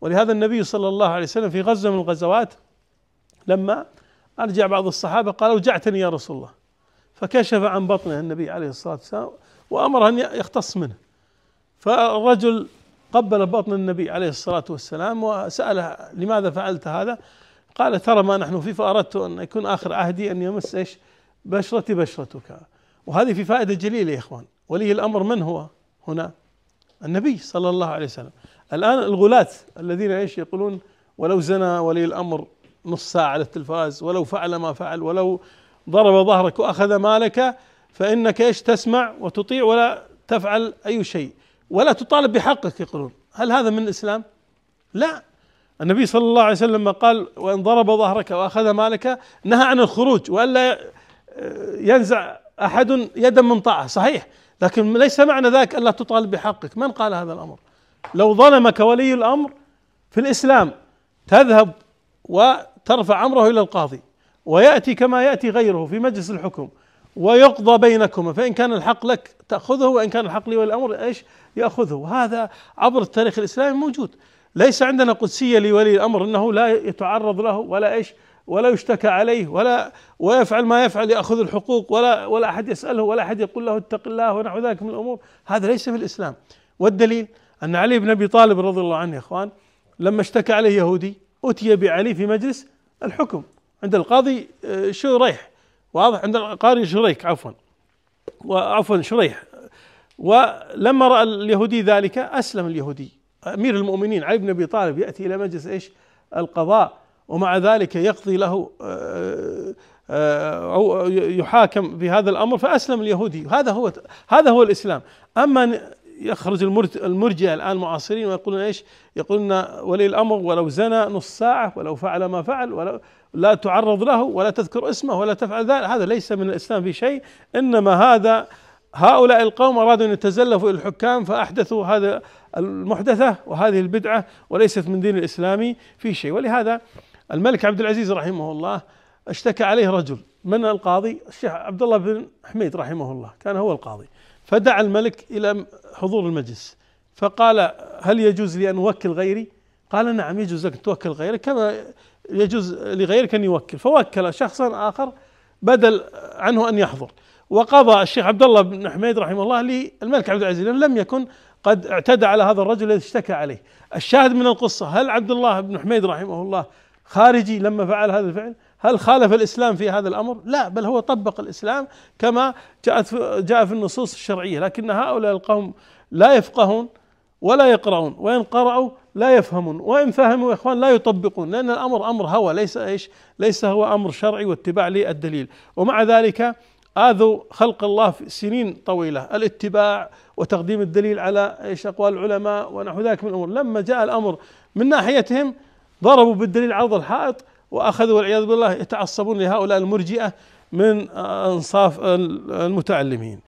ولهذا النبي صلى الله عليه وسلم في غزة من الغزوات لما ارجع بعض الصحابه قال اوجعتني يا رسول الله فكشف عن بطنه النبي عليه الصلاه والسلام وأمر ان يختص منه فالرجل قبل بطن النبي عليه الصلاه والسلام وساله لماذا فعلت هذا؟ قال ترى ما نحن فيه فاردت ان يكون اخر عهدي ان يمس ايش؟ بشرتي بشرتك وهذه في فائده جليله يا اخوان ولي الامر من هو؟ هنا النبي صلى الله عليه وسلم الآن الغلاة الذين ايش يقولون ولو زنى ولي الأمر نص ساعة على التلفاز ولو فعل ما فعل ولو ضرب ظهرك وأخذ مالك فإنك ايش تسمع وتطيع ولا تفعل أي شيء ولا تطالب بحقك يقولون هل هذا من الإسلام؟ لا النبي صلى الله عليه وسلم قال وإن ضرب ظهرك وأخذ مالك نهى عن الخروج وألا ينزع أحد يدا من طاعة صحيح لكن ليس معنى ذلك ألا تطالب بحقك من قال هذا الأمر لو ظلمك ولي الامر في الاسلام تذهب وترفع امره الى القاضي وياتي كما ياتي غيره في مجلس الحكم ويقضى بينكما فان كان الحق لك تاخذه وان كان الحق لي والامر ايش ياخذه هذا عبر التاريخ الاسلامي موجود ليس عندنا قدسيه لولي الامر انه لا يتعرض له ولا ايش ولا يشتكى عليه ولا ويفعل ما يفعل ياخذ الحقوق ولا ولا احد يساله ولا احد يقول له اتق الله ونحو ذلك من الامور هذا ليس في الاسلام والدليل أن علي بن أبي طالب رضي الله عنه يا إخوان لما اشتكى عليه يهودي أتي بعلي في مجلس الحكم عند القاضي آه، شريح واضح عند القاضي شريك عفوا وعفوا شريح ولما رأى اليهودي ذلك أسلم اليهودي أمير المؤمنين علي بن أبي طالب يأتي إلى مجلس إيش القضاء ومع ذلك يقضي له آه، آه، أو يحاكم في هذا الأمر فأسلم اليهودي هذا هو هذا هو الإسلام أما يخرج المرجع الان معاصرين ويقولون ايش؟ يقولون ولي الامر ولو زنى نص ساعه ولو فعل ما فعل ولو لا تعرض له ولا تذكر اسمه ولا تفعل ذلك هذا ليس من الاسلام في شيء انما هذا هؤلاء القوم ارادوا ان يتزلفوا الى الحكام فاحدثوا هذا المحدثه وهذه البدعه وليست من دين الاسلامي في شيء ولهذا الملك عبد العزيز رحمه الله اشتكى عليه رجل من القاضي الشيخ عبد الله بن حميد رحمه الله كان هو القاضي فدعا الملك إلى حضور المجلس فقال هل يجوز لي أن أوكل غيري قال نعم يجوز لك أن توكل غيرك كما يجوز لغيرك أن يوكل فوكل شخصا آخر بدل عنه أن يحضر وقضى الشيخ عبد الله بن حميد رحمه الله للملك عبد العزيز لم يكن قد اعتدى على هذا الرجل الذي اشتكى عليه الشاهد من القصة هل عبد الله بن حميد رحمه الله خارجي لما فعل هذا الفعل هل خالف الاسلام في هذا الامر؟ لا بل هو طبق الاسلام كما جاءت جاء في النصوص الشرعيه لكن هؤلاء القوم لا يفقهون ولا يقرؤون وان قرأوا لا يفهمون وان فهموا يا اخوان لا يطبقون لان الامر امر هوى ليس ايش؟ ليس هو امر شرعي واتباع للدليل ومع ذلك آذوا خلق الله في سنين طويلة الاتباع وتقديم الدليل على ايش أقوال العلماء ونحو ذلك من الأمور لما جاء الأمر من ناحيتهم ضربوا بالدليل عرض الحائط وأخذوا والعياذ بالله يتعصبون لهؤلاء المرجئة من أنصاف المتعلمين